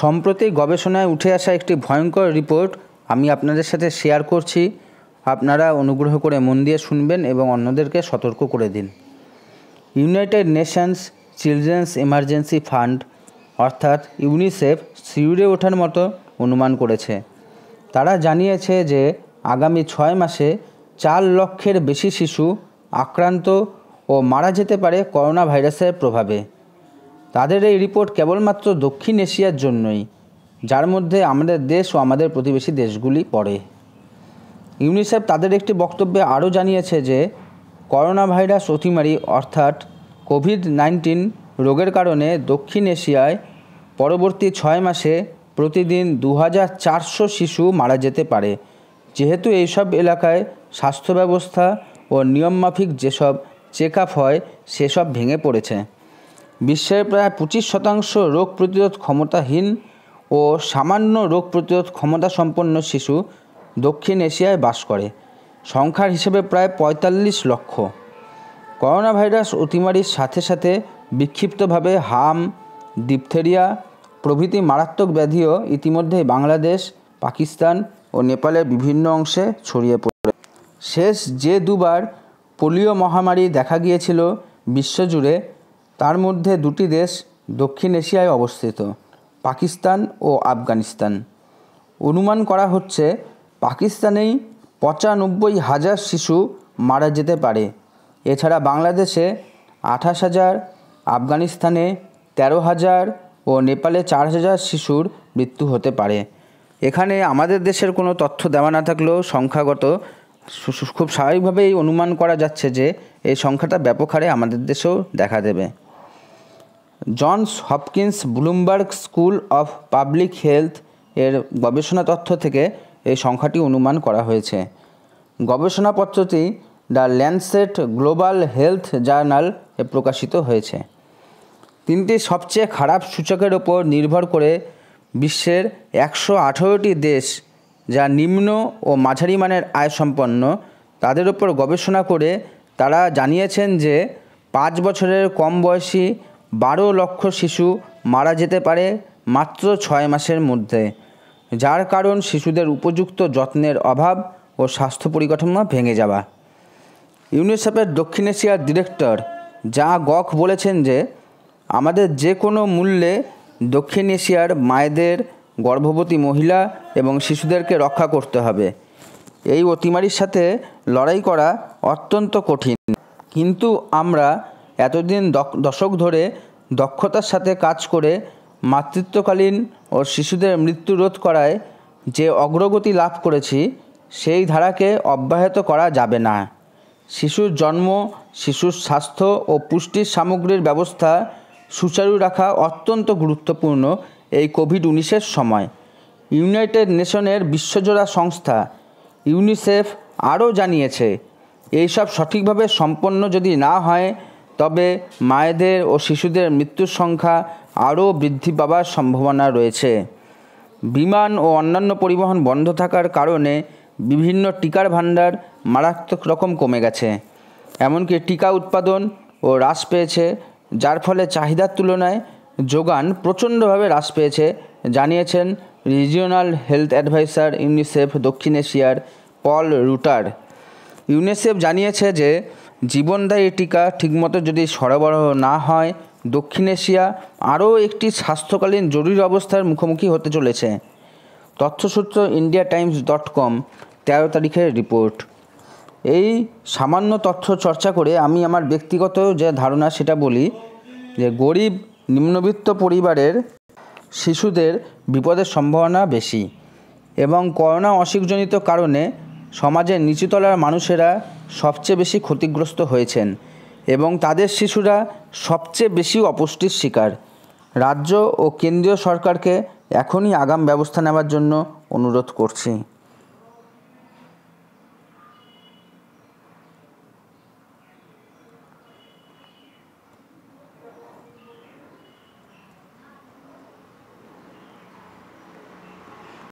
সম্প্রতি গবেষণায় উঠে আসা একটি ভয়ঙ্কর রিপোর্ট আমি আপনাদের সাথে শেয়ার করছি আপনারা অনুগ্রহ করে মন দিয়ে শুনবেন এবং অন্যদেরকে সতর্ক করে দিন United Nations Children's Emergency Fund অর্থাৎ ইউনিসেফ শিউরে ওঠার মতো অনুমান করেছে তারা জানিয়েছে যে আগামী ছয় মাসে চার লক্ষের বেশি শিশু আক্রান্ত ও মারা যেতে পারে করোনা ভাইরাসের প্রভাবে তাদের এই রিপোর্ট কেবলমাত্র দক্ষিণ এশিয়ার জন্যই যার মধ্যে আমাদের দেশ ও আমাদের প্রতিবেশী দেশগুলি পড়ে ইউনিসেফ তাদের একটি বক্তব্যে আরও জানিয়েছে যে করোনা ভাইরাস অতিমারি অর্থাৎ কোভিড নাইন্টিন রোগের কারণে দক্ষিণ এশিয়ায় পরবর্তী ছয় মাসে প্রতিদিন দু শিশু মারা যেতে পারে যেহেতু এইসব এলাকায় স্বাস্থ্য ব্যবস্থা ও নিয়মমাফিক যেসব চেক আপ হয় সেসব ভেঙে পড়েছে বিশ্বের প্রায় পঁচিশ শতাংশ রোগ প্রতিরোধ ক্ষমতাহীন ও সামান্য রোগ প্রতিরোধ ক্ষমতা সম্পন্ন শিশু দক্ষিণ এশিয়ায় বাস করে সংখ্যার হিসেবে প্রায় ৪৫ লক্ষ করোনা ভাইরাস অতিমারির সাথে সাথে বিক্ষিপ্তভাবে হাম ডিপথেরিয়া প্রভৃতি মারাত্মক ব্যাধিও ইতিমধ্যে বাংলাদেশ পাকিস্তান ও নেপালের বিভিন্ন অংশে ছড়িয়ে পড়ে শেষ যে দুবার পোলিও মহামারী দেখা গিয়েছিল বিশ্বজুড়ে তার মধ্যে দুটি দেশ দক্ষিণ এশিয়ায় অবস্থিত পাকিস্তান ও আফগানিস্তান অনুমান করা হচ্ছে পাকিস্তানেই পঁচানব্বই হাজার শিশু মারা যেতে পারে এছাড়া বাংলাদেশে আঠাশ হাজার আফগানিস্তানে তেরো হাজার ও নেপালে চার হাজার শিশুর মৃত্যু হতে পারে এখানে আমাদের দেশের কোনো তথ্য দেওয়া না থাকলেও সংখ্যাগত খুব স্বাভাবিকভাবেই অনুমান করা যাচ্ছে যে এই সংখ্যাটা ব্যাপক হারে আমাদের দেশেও দেখা দেবে Johns Hopkins Bloomberg School of Public Health এর গবেষণা তথ্য থেকে এই সংখ্যাটি অনুমান করা হয়েছে গবেষণা পত্রটি the Lancet Global Health journal এ প্রকাশিত হয়েছে তিনটি সবচেয়ে খারাপ সূচকের ওপর নির্ভর করে বিশ্বের একশো আঠেরোটি দেশ যা নিম্ন ও মাঝারি মানের আয় সম্পন্ন তাদের ওপর গবেষণা করে তারা জানিয়েছেন যে পাঁচ বছরের কম বয়সী বারো লক্ষ শিশু মারা যেতে পারে মাত্র ছয় মাসের মধ্যে যার কারণ শিশুদের উপযুক্ত যত্নের অভাব ও স্বাস্থ্য পরিকাঠামো ভেঙে যাওয়া ইউনিসেফের দক্ষিণ এশিয়ার ডিরেক্টর যা গক বলেছেন যে আমাদের যে কোনো মূল্যে দক্ষিণ এশিয়ার মায়েদের গর্ভবতী মহিলা এবং শিশুদেরকে রক্ষা করতে হবে এই অতিমারির সাথে লড়াই করা অত্যন্ত কঠিন কিন্তু আমরা এতদিন দশক ধরে দক্ষতার সাথে কাজ করে মাতৃত্বকালীন ও শিশুদের মৃত্যু রোধ করায় যে অগ্রগতি লাভ করেছি সেই ধারাকে অব্যাহত করা যাবে না শিশুর জন্ম শিশুর স্বাস্থ্য ও পুষ্টির সামগ্রীর ব্যবস্থা সুচারু রাখা অত্যন্ত গুরুত্বপূর্ণ এই কোভিড উনিশের সময় ইউনাইটেড নেশনের বিশ্বজোড়া সংস্থা ইউনিসেফ আরও জানিয়েছে এইসব সঠিকভাবে সম্পন্ন যদি না হয় তবে মায়েদের ও শিশুদের মৃত্যুর সংখ্যা আরও বৃদ্ধি পাবার সম্ভাবনা রয়েছে বিমান ও অন্যান্য পরিবহন বন্ধ থাকার কারণে বিভিন্ন টিকার ভাণ্ডার মারাত্মক রকম কমে গেছে এমনকি টিকা উৎপাদন ও হ্রাস পেয়েছে যার ফলে চাহিদার তুলনায় যোগান প্রচণ্ডভাবে হ্রাস পেয়েছে জানিয়েছেন রিজিওনাল হেলথ অ্যাডভাইসার ইউনিসেফ দক্ষিণ এশিয়ার পল রুটার ইউনিসেফ জানিয়েছে যে জীবনদায়ী টিকা ঠিকমতো যদি সরবরাহ না হয় দক্ষিণ এশিয়া আরও একটি স্বাস্থ্যকালীন জরুরি অবস্থার মুখোমুখি হতে চলেছে তথ্যসূত্র ইন্ডিয়া টাইমস ডট কম তেরো তারিখের রিপোর্ট এই সামান্য তথ্য চর্চা করে আমি আমার ব্যক্তিগত যে ধারণা সেটা বলি যে গরিব নিম্নবিত্ত পরিবারের শিশুদের বিপদের সম্ভাবনা বেশি এবং করোনা অসুখজনিত কারণে সমাজের নিচুতলার মানুষেরা সবচেয়ে বেশি ক্ষতিগ্রস্ত হয়েছেন এবং তাদের শিশুরা সবচেয়ে বেশি অপুষ্টির শিকার রাজ্য ও কেন্দ্রীয় সরকারকে এখনই আগাম ব্যবস্থা নেওয়ার জন্য অনুরোধ করছি